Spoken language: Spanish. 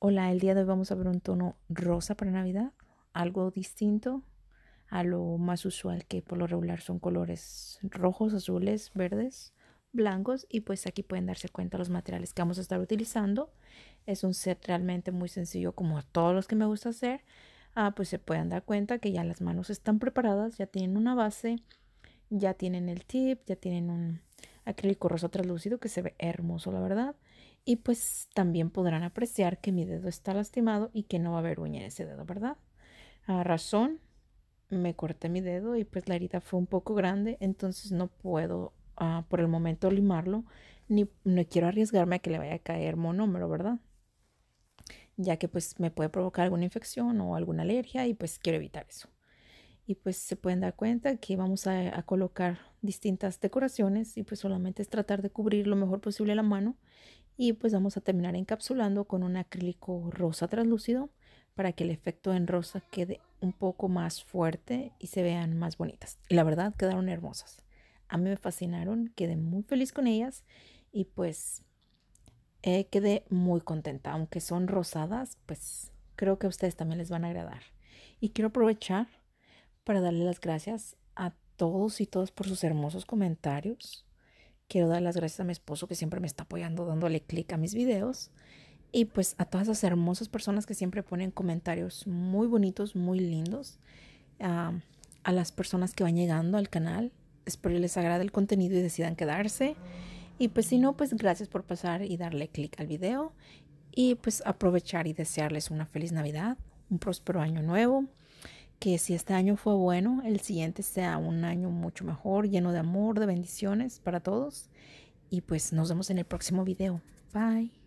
Hola, el día de hoy vamos a ver un tono rosa para Navidad, algo distinto a lo más usual que por lo regular son colores rojos, azules, verdes, blancos y pues aquí pueden darse cuenta los materiales que vamos a estar utilizando. Es un set realmente muy sencillo como a todos los que me gusta hacer. Ah, pues se pueden dar cuenta que ya las manos están preparadas, ya tienen una base, ya tienen el tip, ya tienen un acrílico rosa translúcido que se ve hermoso la verdad y pues también podrán apreciar que mi dedo está lastimado y que no va a haber uña en ese dedo, ¿verdad? A razón, me corté mi dedo y pues la herida fue un poco grande, entonces no puedo ah, por el momento limarlo, ni no quiero arriesgarme a que le vaya a caer monómero, ¿verdad? Ya que pues me puede provocar alguna infección o alguna alergia y pues quiero evitar eso. Y pues se pueden dar cuenta que vamos a colocar distintas decoraciones y pues solamente es tratar de cubrir lo mejor posible la mano y pues vamos a terminar encapsulando con un acrílico rosa translúcido para que el efecto en rosa quede un poco más fuerte y se vean más bonitas. Y la verdad quedaron hermosas. A mí me fascinaron, quedé muy feliz con ellas y pues eh, quedé muy contenta. Aunque son rosadas, pues creo que a ustedes también les van a agradar. Y quiero aprovechar para darle las gracias a todos y todas por sus hermosos comentarios. Quiero dar las gracias a mi esposo que siempre me está apoyando dándole clic a mis videos. Y pues a todas esas hermosas personas que siempre ponen comentarios muy bonitos, muy lindos. a las personas que van llegando al canal. Espero les agrade el contenido y decidan quedarse. Y pues si no, pues gracias por pasar y darle clic al video. Y pues aprovechar y desearles una feliz Navidad, un próspero año nuevo que si este año fue bueno, el siguiente sea un año mucho mejor, lleno de amor, de bendiciones para todos. Y pues nos vemos en el próximo video. Bye.